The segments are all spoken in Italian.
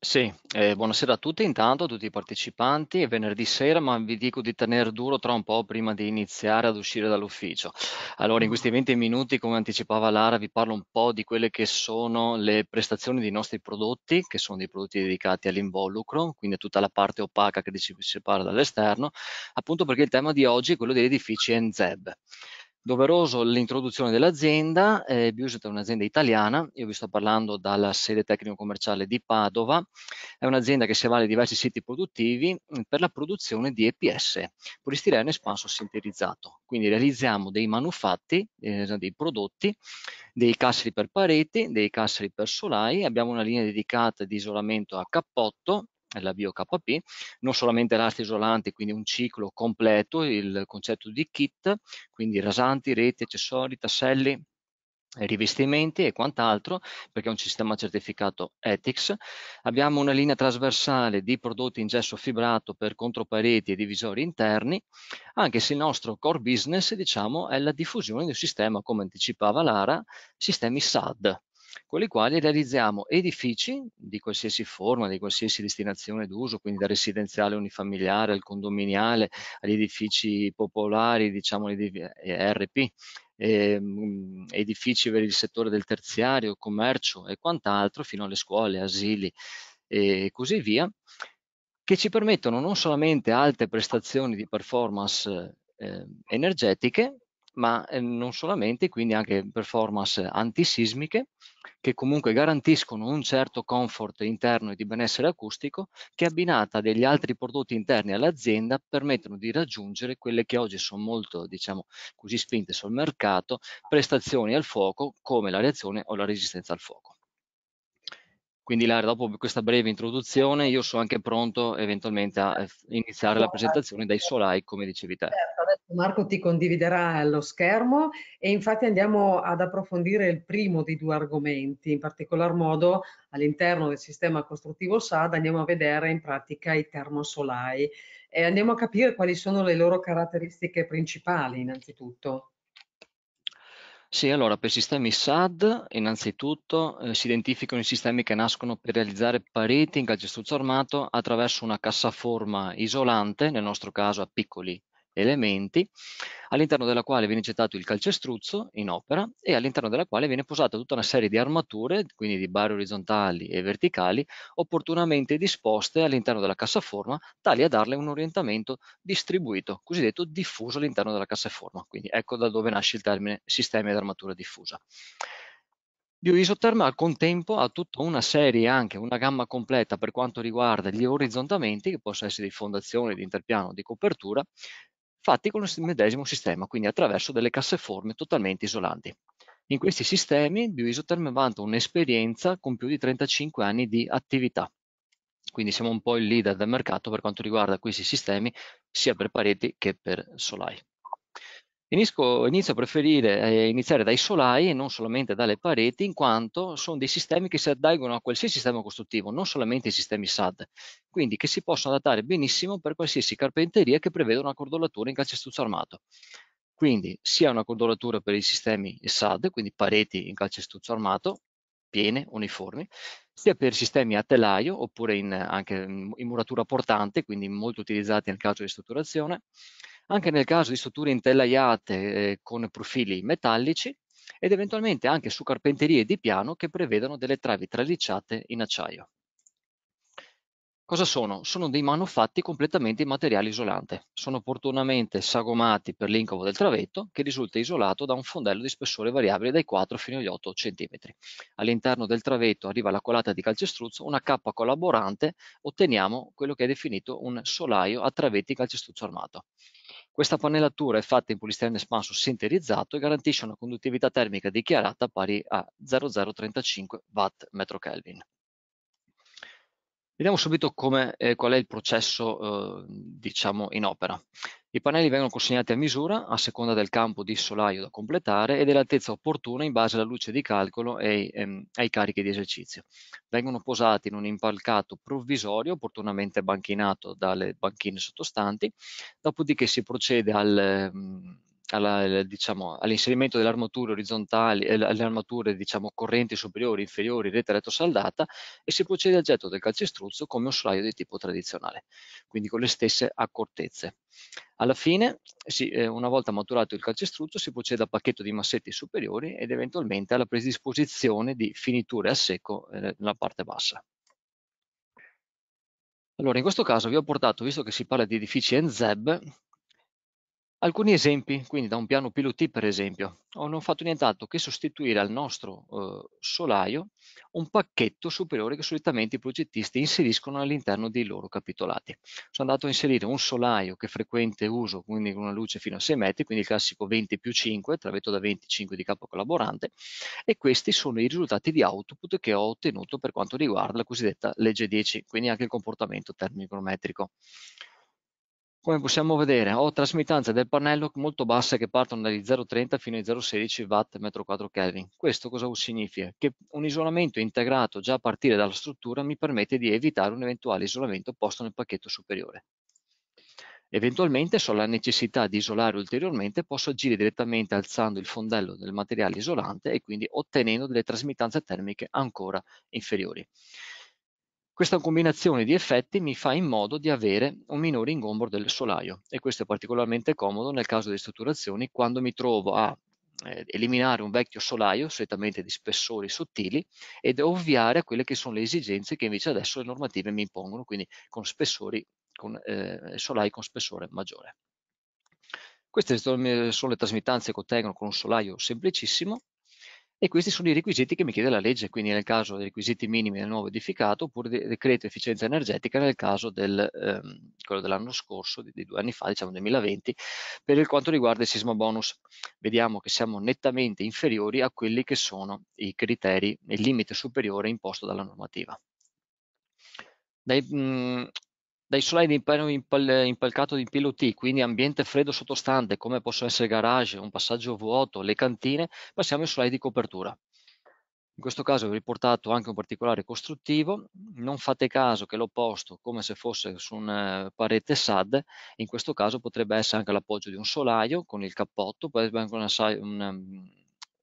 Sì, ehm, buonasera a tutti intanto, a tutti i partecipanti. È venerdì sera, ma vi dico di tenere duro tra un po' prima di iniziare ad uscire dall'ufficio. Allora, in questi 20 minuti, come anticipava Lara, vi parlo un po' di quelle che sono le prestazioni dei nostri prodotti, che sono dei prodotti dedicati all'involucro, quindi a tutta la parte opaca che ci separa dall'esterno, appunto perché il tema di oggi è quello degli edifici NZEB doveroso l'introduzione dell'azienda, eh, Buset è un'azienda italiana, io vi sto parlando dalla sede tecnico-commerciale di Padova, è un'azienda che si avvale di diversi siti produttivi mm, per la produzione di EPS, polistirene espanso sintetizzato, quindi realizziamo dei manufatti, eh, dei prodotti, dei casseri per pareti, dei casseri per solai, abbiamo una linea dedicata di isolamento a cappotto, l'avvio KP, non solamente l'asta isolante, quindi un ciclo completo, il concetto di kit, quindi rasanti, reti, accessori, tasselli, rivestimenti e quant'altro perché è un sistema certificato ethics. Abbiamo una linea trasversale di prodotti in gesso fibrato per contropareti e divisori interni, anche se il nostro core business diciamo, è la diffusione di un sistema, come anticipava Lara, sistemi SAD, con i quali realizziamo edifici di qualsiasi forma, di qualsiasi destinazione d'uso, quindi da residenziale unifamiliare al condominiale, agli edifici popolari, diciamo eh, RP, ehm, edifici per il settore del terziario, commercio e quant'altro, fino alle scuole, asili e così via, che ci permettono non solamente alte prestazioni di performance eh, energetiche, ma ehm, non solamente, quindi anche performance antisismiche che comunque garantiscono un certo comfort interno e di benessere acustico che abbinata a degli altri prodotti interni all'azienda permettono di raggiungere quelle che oggi sono molto, diciamo, così spinte sul mercato, prestazioni al fuoco come la reazione o la resistenza al fuoco. Quindi Lara, dopo questa breve introduzione, io sono anche pronto eventualmente a eh, iniziare la certo. presentazione dai solai, come dicevi te. Certo, Marco ti condividerà lo schermo e infatti andiamo ad approfondire il primo dei due argomenti, in particolar modo all'interno del sistema costruttivo SAD andiamo a vedere in pratica i termosolai e andiamo a capire quali sono le loro caratteristiche principali innanzitutto. Sì, allora per sistemi SAD innanzitutto eh, si identificano i sistemi che nascono per realizzare pareti in calcestruzzo armato attraverso una cassaforma isolante, nel nostro caso a piccoli elementi, all'interno della quale viene gettato il calcestruzzo in opera e all'interno della quale viene posata tutta una serie di armature, quindi di barre orizzontali e verticali, opportunamente disposte all'interno della cassaforma, tali a darle un orientamento distribuito, cosiddetto diffuso all'interno della cassaforma. Quindi ecco da dove nasce il termine sistemi ad armatura diffusa. Bioisoterma al contempo ha tutta una serie, anche una gamma completa per quanto riguarda gli orizzontamenti, che possono essere di fondazione, di interpiano, di copertura, fatti con il medesimo sistema, quindi attraverso delle casseforme totalmente isolanti. In questi sistemi Bioisoterm vanta un'esperienza con più di 35 anni di attività, quindi siamo un po' il leader del mercato per quanto riguarda questi sistemi sia per pareti che per solai. Inizio, inizio, a preferire eh, iniziare dai solai e non solamente dalle pareti, in quanto sono dei sistemi che si addagano a qualsiasi sistema costruttivo, non solamente i sistemi SAD, quindi che si possono adattare benissimo per qualsiasi carpenteria che preveda una cordolatura in calcestruzzo armato. Quindi sia una cordolatura per i sistemi SAD, quindi pareti in calcestruzzo armato, piene, uniformi, sia per sistemi a telaio oppure in, anche in muratura portante, quindi molto utilizzati nel calcio di strutturazione, anche nel caso di strutture intellaiate eh, con profili metallici ed eventualmente anche su carpenterie di piano che prevedano delle travi tralicciate in acciaio. Cosa sono? Sono dei manufatti completamente in materiale isolante. Sono opportunamente sagomati per l'incavo del travetto che risulta isolato da un fondello di spessore variabile dai 4 fino agli 8 cm. All'interno del travetto arriva la colata di calcestruzzo, una cappa collaborante, otteniamo quello che è definito un solaio a travetti calcestruzzo armato. Questa pannellatura è fatta in polistirene espanso sinterizzato e garantisce una conduttività termica dichiarata pari a 0035 Watt/Kelvin. Vediamo subito come, eh, qual è il processo eh, diciamo in opera. I pannelli vengono consegnati a misura a seconda del campo di solaio da completare e dell'altezza opportuna in base alla luce di calcolo e ehm, ai carichi di esercizio. Vengono posati in un impalcato provvisorio opportunamente banchinato dalle banchine sottostanti, dopodiché si procede al, ehm, alla, diciamo, all'inserimento delle armature orizzontali, eh, alle armature diciamo, correnti superiori, inferiori, rete retrosaldata e si procede al getto del calcestruzzo come un solaio di tipo tradizionale, quindi con le stesse accortezze. Alla fine, si, eh, una volta maturato il calcestruzzo, si procede al pacchetto di massetti superiori ed eventualmente alla predisposizione di finiture a secco eh, nella parte bassa. Allora, in questo caso vi ho portato, visto che si parla di edifici NZEB, Alcuni esempi, quindi da un piano PLT per esempio, hanno oh, fatto nient'altro che sostituire al nostro eh, solaio un pacchetto superiore che solitamente i progettisti inseriscono all'interno dei loro capitolati. Sono andato a inserire un solaio che frequente uso, quindi con una luce fino a 6 metri, quindi il classico 20 più 5, travetto da 25 di capo collaborante, e questi sono i risultati di output che ho ottenuto per quanto riguarda la cosiddetta legge 10, quindi anche il comportamento termicometrico. Come possiamo vedere ho trasmittanze del pannello molto basse che partono dagli 0,30 fino ai 0,16 watt metro quadro Kelvin. Questo cosa significa? Che un isolamento integrato già a partire dalla struttura mi permette di evitare un eventuale isolamento posto nel pacchetto superiore. Eventualmente, se ho la necessità di isolare ulteriormente, posso agire direttamente alzando il fondello del materiale isolante e quindi ottenendo delle trasmittanze termiche ancora inferiori. Questa combinazione di effetti mi fa in modo di avere un minore ingombro del solaio e questo è particolarmente comodo nel caso di strutturazioni quando mi trovo a eh, eliminare un vecchio solaio, solitamente di spessori sottili, ed ovviare a quelle che sono le esigenze che invece adesso le normative mi impongono, quindi con spessori, con, eh, solai con spessore maggiore. Queste sono le trasmittanze che ottengono con un solaio semplicissimo e questi sono i requisiti che mi chiede la legge, quindi nel caso dei requisiti minimi del nuovo edificato oppure del decreto efficienza energetica nel caso del, ehm, quello dell'anno scorso, di, di, due anni fa, diciamo 2020, per il quanto riguarda il sisma bonus. Vediamo che siamo nettamente inferiori a quelli che sono i criteri, il limite superiore imposto dalla normativa. Dai, mh, mhmm, dai solai di imperno impal- impalcato di PLT, quindi ambiente freddo sottostante, come possono essere garage, un passaggio vuoto, le cantine, passiamo ai solai di copertura. In questo caso ho riportato anche un particolare costruttivo, non fate caso che l'ho posto come se fosse su una eh, parete SAD, in questo caso potrebbe essere anche l'appoggio di un solaio con il cappotto, potrebbe anche una, una,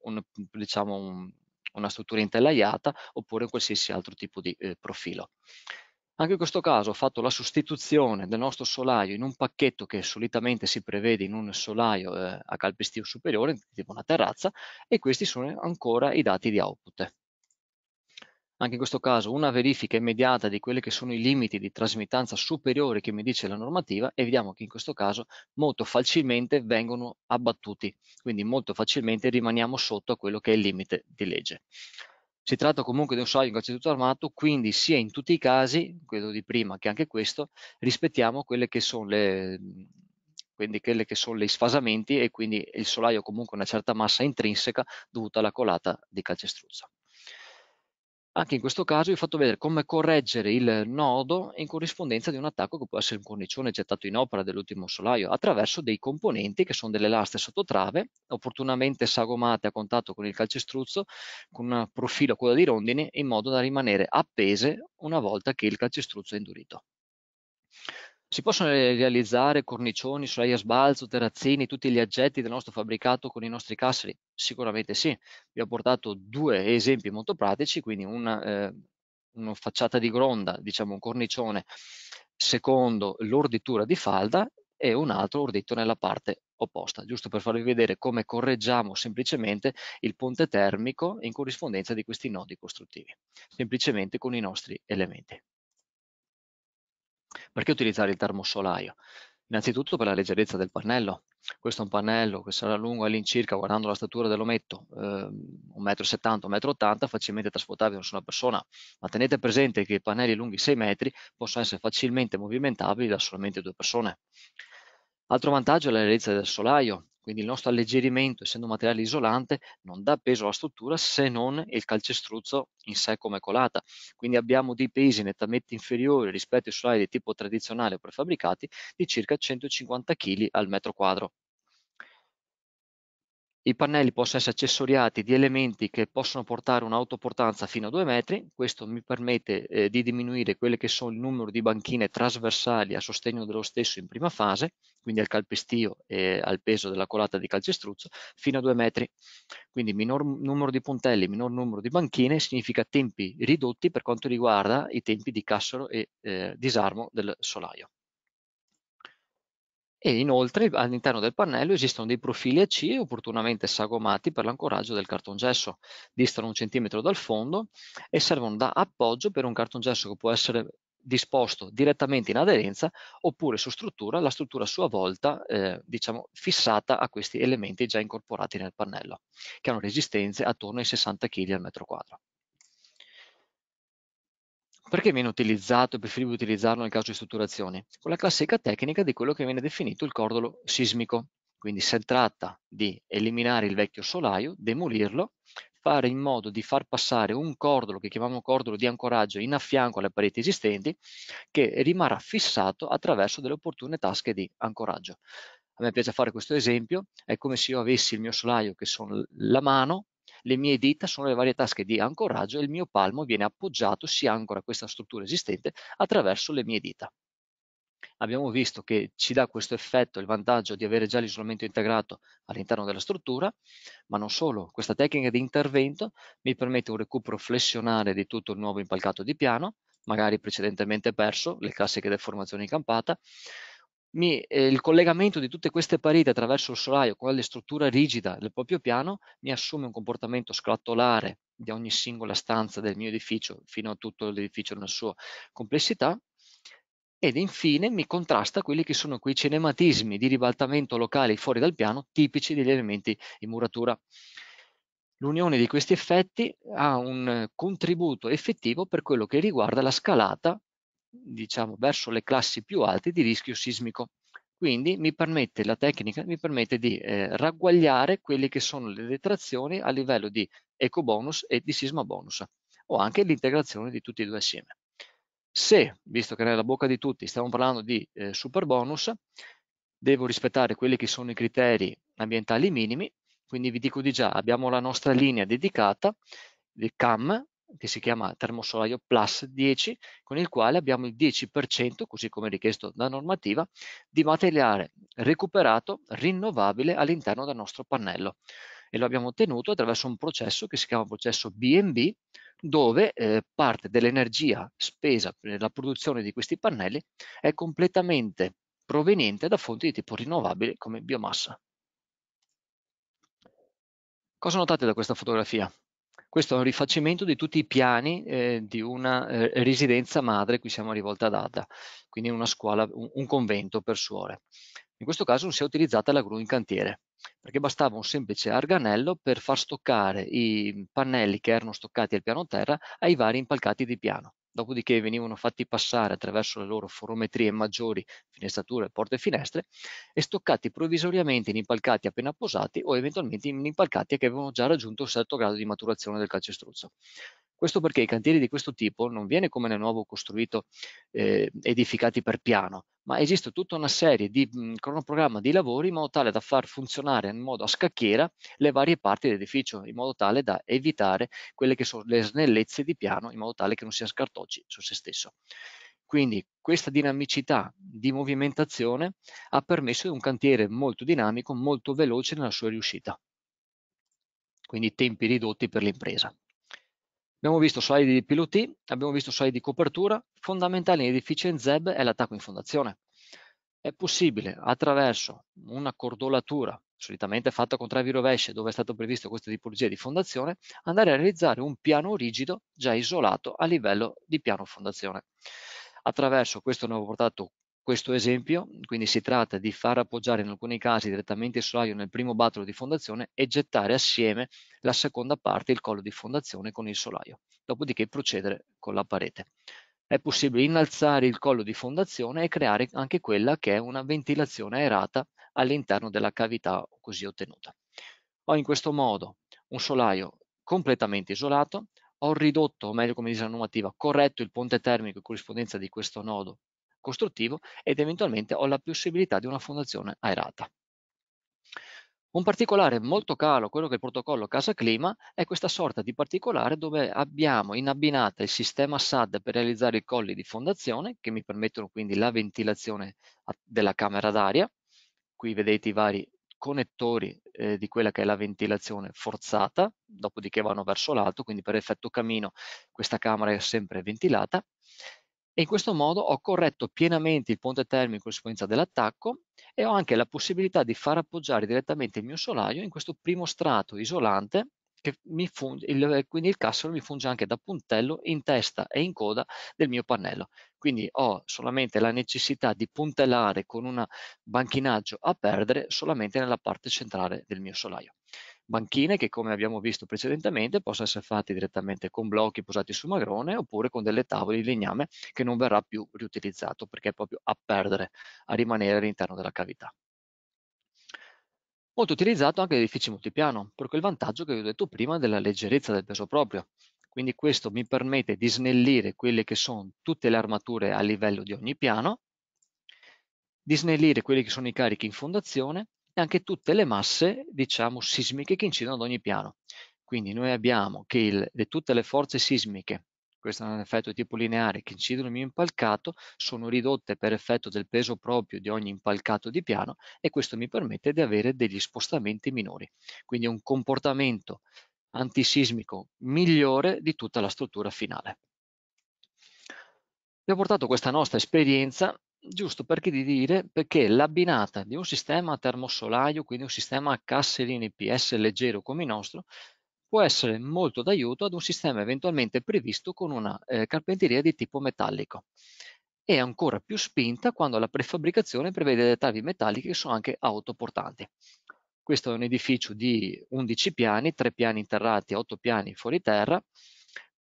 una, diciamo un, una struttura intelaiata oppure qualsiasi altro tipo di eh, profilo. Anche in questo caso ho fatto la sostituzione del nostro solaio in un pacchetto che solitamente si prevede in un solaio eh, a calpestio superiore, tipo una terrazza, e questi sono ancora i dati di output. Anche in questo caso una verifica immediata di quelli che sono i limiti di trasmittanza superiori che mi dice la normativa e vediamo che in questo caso molto facilmente vengono abbattuti, quindi molto facilmente rimaniamo sotto a quello che è il limite di legge. Si tratta comunque di un soldino innanzitutto armato, quindi sia in tutti i casi, quello di prima che anche questo, rispettiamo quelle che sono le quindi quelle che sono gli sfasamenti e quindi il solaio comunque una certa massa intrinseca dovuta alla colata di calcestruzza. Anche in questo caso vi ho fatto vedere come correggere il nodo in corrispondenza di un attacco che può essere un cornicione gettato in opera dell'ultimo solaio attraverso dei componenti che sono delle lastre sottotrave opportunamente sagomate a contatto con il calcestruzzo con un profilo a coda di rondine in modo da rimanere appese una volta che il calcestruzzo è indurito. Si possono realizzare cornicioni, solaie a sbalzo, terrazzini, tutti gli oggetti del nostro fabbricato con i nostri casseri? Sicuramente sì. Vi ho portato due esempi molto pratici, quindi una, eh, una facciata di gronda, diciamo un cornicione, secondo l'orditura di falda e un altro ordito nella parte opposta, giusto per farvi vedere come correggiamo semplicemente il ponte termico in corrispondenza di questi nodi costruttivi, semplicemente con i nostri elementi. Perché utilizzare il termosolaio? Innanzitutto per la leggerezza del pannello. Questo è un pannello che sarà lungo all'incirca, guardando la statura dell'ometto, eh, 1,70 m, 1,80 m, facilmente trasportabile su una persona. Ma tenete presente che i pannelli lunghi 6 metri possono essere facilmente movimentabili da solamente due persone. Altro vantaggio è la leggerezza del solaio. Quindi il nostro alleggerimento, essendo un materiale isolante, non dà peso alla struttura se non il calcestruzzo in sé come colata. Quindi abbiamo dei pesi nettamente inferiori rispetto ai solari di tipo tradizionale o prefabbricati di circa 150 kg al metro quadro i pannelli possono essere accessoriati di elementi che possono portare un'autoportanza fino a 2 metri, questo mi permette eh, di diminuire quelle che sono il numero di banchine trasversali a sostegno dello stesso in prima fase, quindi al calpestio e al peso della colata di calcestruzzo, fino a 2 metri. Quindi minor numero di puntelli, minor numero di banchine significa tempi ridotti per quanto riguarda i tempi di cassero e eh, disarmo del solaio e inoltre all'interno del pannello esistono dei profili a CIE opportunamente sagomati per l'ancoraggio del cartongesso, distano un centimetro dal fondo e servono da appoggio per un cartongesso che può essere disposto direttamente in aderenza oppure su struttura, la struttura a sua volta eh, diciamo, fissata a questi elementi già incorporati nel pannello, che hanno resistenze attorno ai 60 kg al metro quadro. Perché viene utilizzato, preferibile utilizzarlo nel caso di strutturazioni? Con la classica tecnica di quello che viene definito il cordolo sismico. Quindi si tratta di eliminare il vecchio solaio, demolirlo, fare in modo di far passare un cordolo che chiamiamo cordolo di ancoraggio in affianco alle pareti esistenti che rimarrà fissato attraverso delle opportune tasche di ancoraggio. A me piace fare questo esempio, è come se io avessi il mio solaio che sono la mano le mie dita sono le varie tasche di ancoraggio e il mio palmo viene appoggiato, si ancora a questa struttura esistente attraverso le mie dita. Abbiamo visto che ci dà questo effetto, il vantaggio di avere già l'isolamento integrato all'interno della struttura, ma non solo, questa tecnica di intervento mi permette un recupero flessionale di tutto il nuovo impalcato di piano, magari precedentemente perso, le classiche deformazioni in campata, mi, eh, il collegamento di tutte queste pareti attraverso il solaio con la struttura rigida del proprio piano mi assume un comportamento sclatolare di ogni singola stanza del mio edificio fino a tutto l'edificio nella sua complessità ed infine mi contrasta quelli che sono quei cinematismi di ribaltamento locali fuori dal piano tipici degli elementi in muratura. L'unione di questi effetti ha un eh, contributo effettivo per quello che riguarda la scalata diciamo, verso le classi più alte di rischio sismico. Quindi mi permette, la tecnica mi permette di eh, ragguagliare quelle che sono le detrazioni a livello di eco bonus e di sisma bonus o anche l'integrazione di tutti e due assieme. Se, visto che nella bocca di tutti stiamo parlando di eh, super bonus, devo rispettare quelli che sono i criteri ambientali minimi, quindi vi dico di già, abbiamo la nostra linea dedicata, il CAM, che si chiama termosolaio plus 10, con il quale abbiamo il 10%, così come richiesto da normativa, di materiale recuperato rinnovabile all'interno del nostro pannello. E lo abbiamo ottenuto attraverso un processo che si chiama processo BNB, dove eh, parte dell'energia spesa per la produzione di questi pannelli è completamente proveniente da fonti di tipo rinnovabile come biomassa. Cosa notate da questa fotografia? Questo è un rifacimento di tutti i piani eh, di una eh, residenza madre, qui siamo a rivolta data, quindi una scuola, un, un convento per suore. In questo caso non si è utilizzata la gru in cantiere, perché bastava un semplice arganello per far stoccare i pannelli che erano stoccati al piano terra ai vari impalcati di piano dopodiché venivano fatti passare attraverso le loro forometrie maggiori, finestrature, porte e finestre, e stoccati provvisoriamente in impalcati appena posati o eventualmente in impalcati che avevano già raggiunto un certo grado di maturazione del calcestruzzo. Questo perché i cantieri di questo tipo non viene come nel nuovo costruito eh, edificati per piano, ma esiste tutta una serie di mh, mhmm, cronoprogramma di lavori in modo tale da far funzionare in modo a scacchiera le varie parti dell'edificio, in modo tale da evitare quelle che sono le snellezze di piano, in modo tale che non sia scartocci su se stesso. Quindi questa dinamicità di movimentazione ha permesso di un cantiere molto dinamico, molto veloce nella sua riuscita. Quindi tempi ridotti per l'impresa. Abbiamo visto slide di PLT, abbiamo visto slide di copertura, fondamentale in edificio in ZEB è l'attacco in fondazione. È possibile attraverso una cordolatura, solitamente fatta con travi rovesce, dove è stato previsto questa tipologia di fondazione, andare a realizzare un piano rigido già isolato a livello di piano fondazione. Attraverso questo nuovo portato questo esempio, quindi si tratta di far appoggiare in alcuni casi direttamente il solaio nel primo battolo di fondazione e gettare assieme la seconda parte, il collo di fondazione con il solaio, dopodiché procedere con la parete. È possibile innalzare il collo di fondazione e creare anche quella che è una ventilazione aerata all'interno della cavità così ottenuta. Ho in questo modo un solaio completamente isolato, ho ridotto, o meglio come dice la normativa, corretto il ponte termico in corrispondenza di questo nodo costruttivo ed eventualmente ho la possibilità di una fondazione aerata. Un particolare molto caro, quello che è il protocollo Casa Clima, è questa sorta di particolare dove abbiamo in abbinata il sistema SAD per realizzare i colli di fondazione, che mi permettono quindi la ventilazione della camera d'aria. Qui vedete i vari connettori eh, di quella che è la ventilazione forzata, dopodiché vanno verso l'alto, quindi per effetto camino questa camera è sempre ventilata e in questo modo ho corretto pienamente il ponte termico in sequenza dell'attacco e ho anche la possibilità di far appoggiare direttamente il mio solaio in questo primo strato isolante che mi funge, il, quindi il cassero mi funge anche da puntello in testa e in coda del mio pannello. Quindi ho solamente la necessità di puntellare con un banchinaggio a perdere solamente nella parte centrale del mio solaio. Banchine che come abbiamo visto precedentemente possono essere fatte direttamente con blocchi posati su magrone oppure con delle tavole di legname che non verrà più riutilizzato perché è proprio a perdere, a rimanere all'interno della cavità. Molto utilizzato anche edifici multipiano, per quel vantaggio che vi ho detto prima della leggerezza del peso proprio. Quindi questo mi permette di snellire quelle che sono tutte le armature a livello di ogni piano, di snellire quelli che sono i carichi in fondazione e anche tutte le masse, diciamo, sismiche che incidono ad ogni piano. Quindi noi abbiamo che il, le, tutte le forze sismiche, questo è un effetto di tipo lineare, che incidono in mio impalcato, sono ridotte per effetto del peso proprio di ogni impalcato di piano e questo mi permette di avere degli spostamenti minori. Quindi un comportamento antisismico migliore di tutta la struttura finale. Vi ho portato questa nostra esperienza Giusto, perché di dire perché l'abbinata di un sistema a termosolaio, quindi un sistema a casseline PS leggero come il nostro, può essere molto d'aiuto ad un sistema eventualmente previsto con una eh, carpenteria di tipo metallico e ancora più spinta quando la prefabbricazione prevede dettagli metallici che sono anche autoportanti. Questo è un edificio di 11 piani, 3 piani interrati, 8 piani fuori terra,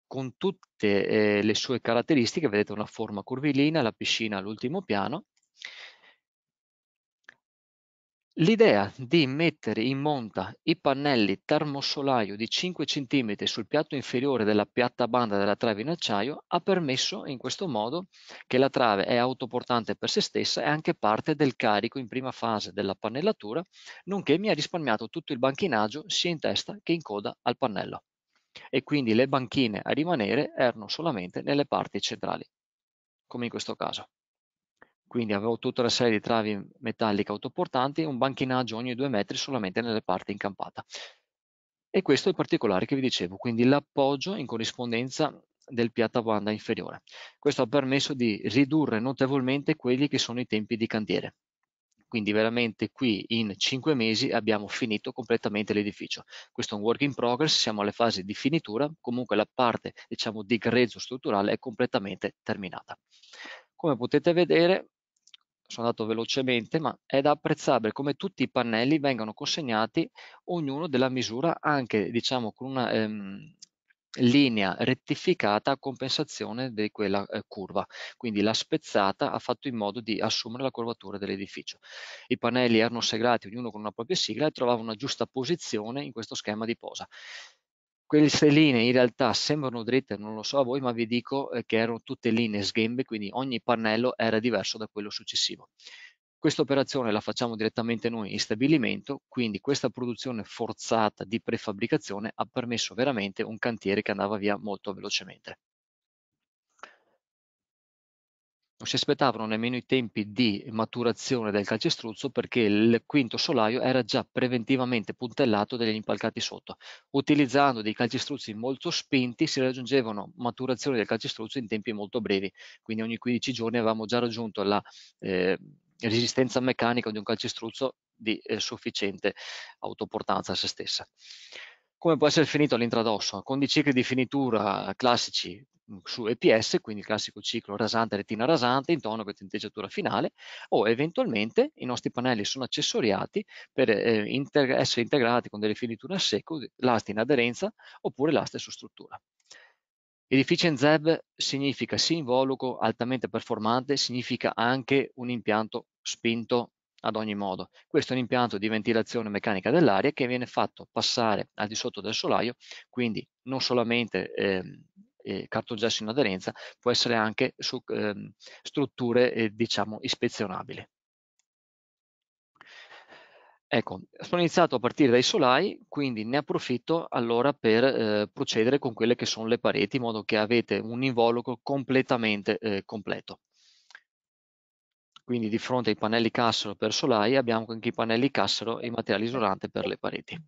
con tutte eh, le sue caratteristiche, vedete una forma curvilina, la piscina all'ultimo piano. L'idea di mettere in monta i pannelli termosolaio di 5 cm sul piatto inferiore della piatta banda della trave in acciaio ha permesso in questo modo che la trave è autoportante per se stessa e anche parte del carico in prima fase della pannellatura, nonché mi ha risparmiato tutto il banchinaggio sia in testa che in coda al pannello e quindi le banchine a rimanere erano solamente nelle parti centrali, come in questo caso. Quindi avevo tutta una serie di travi metalliche autoportanti e un banchinaggio ogni due metri solamente nelle parti in campata. E questo è il particolare che vi dicevo, quindi l'appoggio in corrispondenza del piattabanda inferiore. Questo ha permesso di ridurre notevolmente quelli che sono i tempi di cantiere quindi veramente qui in 5 mesi abbiamo finito completamente l'edificio. Questo è un work in progress, siamo alle fasi di finitura, comunque la parte diciamo, di grezzo strutturale è completamente terminata. Come potete vedere, sono andato velocemente, ma è da apprezzabile come tutti i pannelli vengano consegnati, ognuno della misura anche diciamo, con una ehm, linea rettificata a compensazione di quella eh, curva, quindi la spezzata ha fatto in modo di assumere la curvatura dell'edificio. I pannelli erano segrati, ognuno con una propria sigla, e trovavano una giusta posizione in questo schema di posa. Queste linee in realtà sembrano dritte, non lo so a voi, ma vi dico eh, che erano tutte linee sghembe, quindi ogni pannello era diverso da quello successivo. Questa operazione la facciamo direttamente noi in stabilimento, quindi questa produzione forzata di prefabbricazione ha permesso veramente un cantiere che andava via molto velocemente. Non si aspettavano nemmeno i tempi di maturazione del calcestruzzo perché il quinto solaio era già preventivamente puntellato dagli impalcati sotto. Utilizzando dei calcestruzzi molto spinti si raggiungevano maturazioni del calcestruzzo in tempi molto brevi, quindi ogni 15 giorni avevamo già raggiunto la eh, resistenza meccanica di un calcistruzzo di eh, sufficiente autoportanza a se stessa. Come può essere finito l'intradosso? Con i cicli di finitura classici mm, su EPS, quindi il classico ciclo rasante, retina rasante, intonaco e tinteggiatura finale, o eventualmente i nostri pannelli sono accessoriati per eh, inter essere integrati con delle finiture a secco, lasti in aderenza oppure lasti su struttura. Edificio in ZEB significa sì involucro altamente performante, significa anche un impianto spinto ad ogni modo. Questo è un impianto di ventilazione meccanica dell'aria che viene fatto passare al di sotto del solaio, quindi non solamente eh, eh, cartogesso in aderenza, può essere anche su ehm, eh, strutture diciamo ispezionabili. Ecco, sono iniziato a partire dai solai, quindi ne approfitto allora per eh, procedere con quelle che sono le pareti, in modo che avete un involucro completamente eh, completo. Quindi di fronte ai pannelli cassero per solai abbiamo anche i pannelli cassero e i materiali isolanti per le pareti.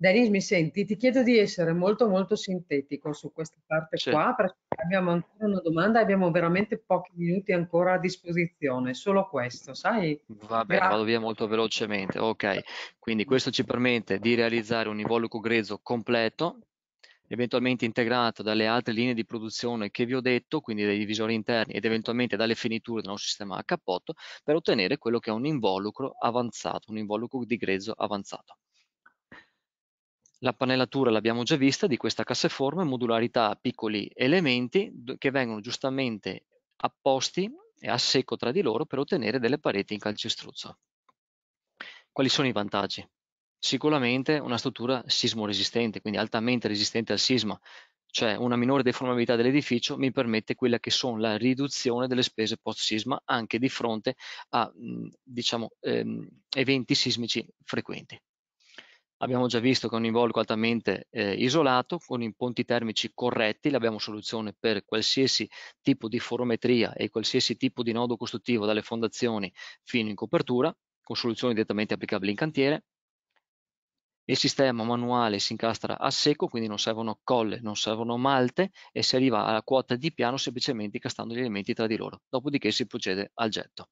Denis, mi senti? Ti chiedo di essere molto molto sintetico su questa parte sì. qua perché abbiamo ancora una domanda e abbiamo veramente pochi minuti ancora a disposizione, solo questo, sai? Va bene, vado via molto velocemente, ok. Quindi questo ci permette di realizzare un involucro grezzo completo eventualmente integrata dalle altre linee di produzione che vi ho detto, quindi dai divisori interni ed eventualmente dalle finiture del nostro sistema a cappotto, per ottenere quello che è un involucro avanzato, un involucro di grezzo avanzato. La panellatura l'abbiamo già vista di questa casseforma, modularità piccoli elementi che vengono giustamente apposti e a secco tra di loro per ottenere delle pareti in calcestruzzo. Quali sono i vantaggi? Sicuramente una struttura sismoresistente, quindi altamente resistente al sisma, cioè una minore deformabilità dell'edificio mi permette quella che sono la riduzione delle spese post sisma anche di fronte a diciamo, ehm, eventi sismici frequenti. Abbiamo già visto che è un involucro altamente eh, isolato, con i ponti termici corretti, abbiamo soluzione per qualsiasi tipo di forometria e qualsiasi tipo di nodo costruttivo dalle fondazioni fino in copertura, con soluzioni direttamente applicabili in cantiere il sistema manuale si incastra a secco, quindi non servono colle, non servono malte e si arriva alla quota di piano semplicemente incastrando gli elementi tra di loro, dopodiché si procede al getto.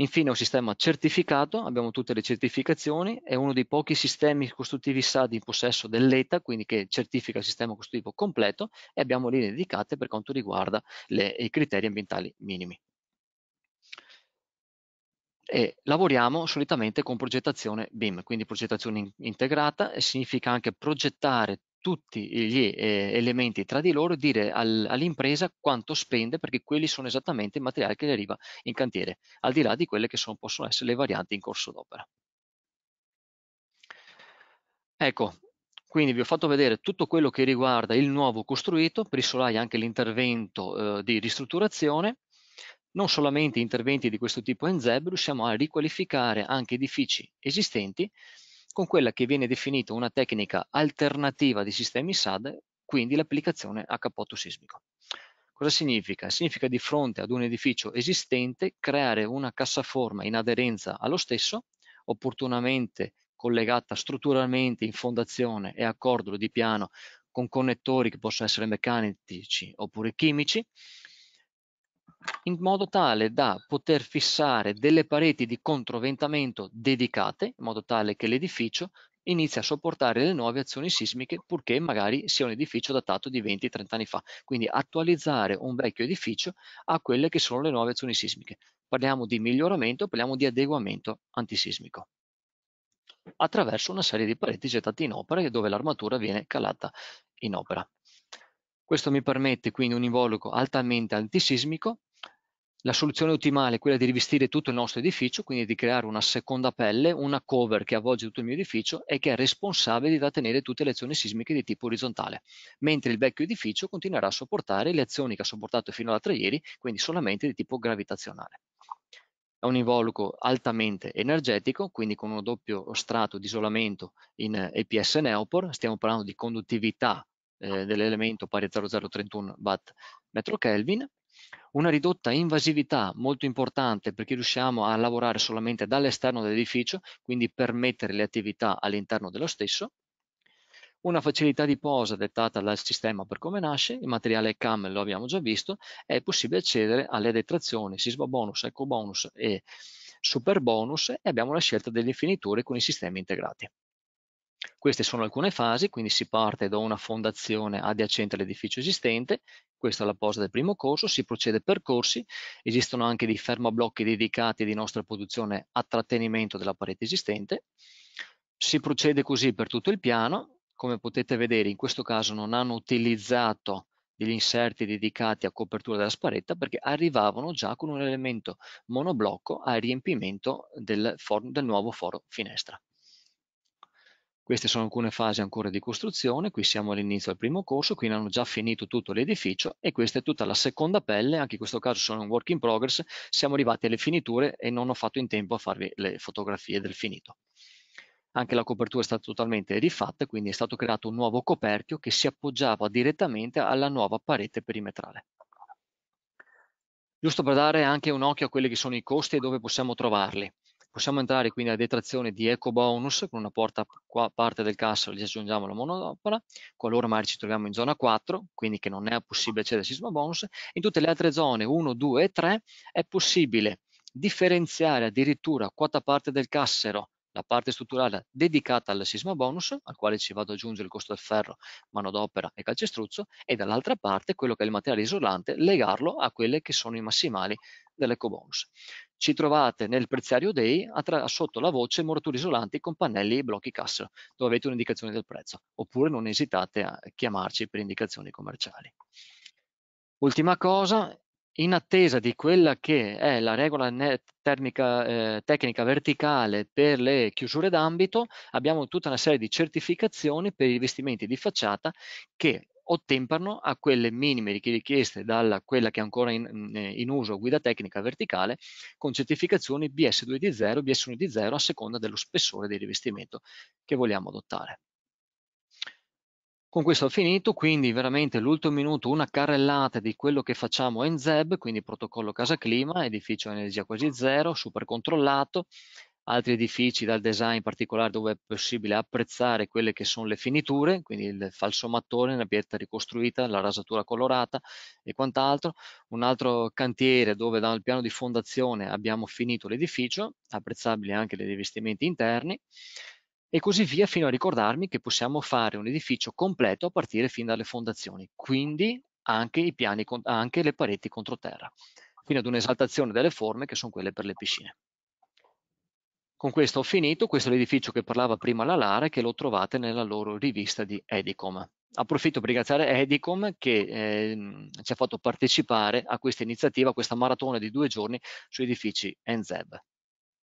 Infine un sistema certificato, abbiamo tutte le certificazioni, è uno dei pochi sistemi costruttivi SAD in possesso dell'ETA, quindi che certifica il sistema costruttivo completo e abbiamo linee dedicate per quanto riguarda le, i criteri ambientali minimi e lavoriamo solitamente con progettazione BIM, quindi progettazione integrata, e significa anche progettare tutti gli eh, elementi tra di loro e dire al, all'impresa quanto spende perché quelli sono esattamente i materiali che le arriva in cantiere, al di là di quelle che sono, possono essere le varianti in corso d'opera. Ecco, quindi vi ho fatto vedere tutto quello che riguarda il nuovo costruito, per i solai anche l'intervento eh, di ristrutturazione, non solamente interventi di questo tipo in ZEB, riusciamo a riqualificare anche edifici esistenti con quella che viene definita una tecnica alternativa di sistemi SAD, quindi l'applicazione a capotto sismico. Cosa significa? Significa di fronte ad un edificio esistente creare una cassaforma in aderenza allo stesso, opportunamente collegata strutturalmente in fondazione e a cordolo di piano con connettori che possono essere meccanici oppure chimici, in modo tale da poter fissare delle pareti di controventamento dedicate, in modo tale che l'edificio inizia a sopportare le nuove azioni sismiche purché magari sia un edificio datato di 20-30 anni fa. Quindi attualizzare un vecchio edificio a quelle che sono le nuove azioni sismiche. Parliamo di miglioramento, parliamo di adeguamento antisismico attraverso una serie di pareti gettate in opera dove l'armatura viene calata in opera. Questo mi permette quindi un involucro altamente antisismico la soluzione ottimale è quella di rivestire tutto il nostro edificio, quindi di creare una seconda pelle, una cover che avvolge tutto il mio edificio e che è responsabile di tenere tutte le azioni sismiche di tipo orizzontale, mentre il vecchio edificio continuerà a sopportare le azioni che ha sopportato fino all'altro ieri, quindi solamente di tipo gravitazionale. È un involucro altamente energetico, quindi con un doppio strato di isolamento in EPS Neopor, stiamo parlando di conduttività eh, dell'elemento pari a 0031 Watt metro Kelvin una ridotta invasività molto importante perché riusciamo a lavorare solamente dall'esterno dell'edificio, quindi permettere le attività all'interno dello stesso, una facilità di posa dettata dal sistema per come nasce, il materiale CAM lo abbiamo già visto, è possibile accedere alle detrazioni sisma bonus, eco bonus e super bonus e abbiamo la scelta delle finiture con i sistemi integrati. Queste sono alcune fasi, quindi si parte da una fondazione adiacente all'edificio esistente, questa è la posa del primo corso, si procede per corsi, esistono anche dei fermablocchi dedicati di nostra produzione a trattenimento della parete esistente, si procede così per tutto il piano, come potete vedere in questo caso non hanno utilizzato degli inserti dedicati a copertura della sparetta perché arrivavano già con un elemento monoblocco al riempimento del, del nuovo foro finestra. Queste sono alcune fasi ancora di costruzione, qui siamo all'inizio del primo corso, quindi hanno già finito tutto l'edificio e questa è tutta la seconda pelle, anche in questo caso sono un work in progress, siamo arrivati alle finiture e non ho fatto in tempo a farvi le fotografie del finito. Anche la copertura è stata totalmente rifatta, quindi è stato creato un nuovo coperchio che si appoggiava direttamente alla nuova parete perimetrale giusto per dare anche un occhio a quelli che sono i costi e dove possiamo trovarli. Possiamo entrare quindi alla detrazione di eco bonus con una porta, qua, parte del cassa gli aggiungiamo la monopola, qualora magari ci troviamo in zona 4, quindi che non è possibile accedere al sisma bonus, in tutte le altre zone 1, 2 e 3 è possibile differenziare addirittura quota parte del cassero la parte strutturale dedicata al sisma bonus, al quale ci vado ad aggiungere il costo del ferro, manodopera e calcestruzzo, e dall'altra parte quello che è il materiale isolante, legarlo a quelle che sono i massimali dell'eco bonus ci trovate nel prezziario day sotto la voce murature isolanti con pannelli e blocchi cassa, dove avete un'indicazione del prezzo, oppure non esitate a chiamarci per indicazioni commerciali. Ultima cosa, in attesa di quella che è la regola termica, eh, tecnica verticale per le chiusure d'ambito, abbiamo tutta una serie di certificazioni per i vestimenti di facciata che ottemperano a quelle minime richieste da quella che è ancora in, eh, in, uso guida tecnica verticale con certificazioni BS2 d 0, BS1 d 0 a seconda dello spessore di rivestimento che vogliamo adottare. Con questo ho finito, quindi veramente l'ultimo minuto una carrellata di quello che facciamo in ZEB, quindi protocollo casa clima, edificio energia quasi zero, super controllato, altri edifici dal design particolare dove è possibile apprezzare quelle che sono le finiture, quindi il falso mattone, la pietra ricostruita, la rasatura colorata e quant'altro, un altro cantiere dove dal piano di fondazione abbiamo finito l'edificio, apprezzabili anche dei rivestimenti interni, e così via fino a ricordarmi che possiamo fare un edificio completo a partire fin dalle fondazioni, quindi anche, piani, anche le pareti controterra, fino ad un'esaltazione delle forme che sono quelle per le piscine. Con questo ho finito, questo è l'edificio che parlava prima la Lare che lo trovate nella loro rivista di Edicom. Approfitto per ringraziare Edicom che eh, ci ha fatto partecipare a questa iniziativa, a questa maratona di due giorni su edifici Enzeb.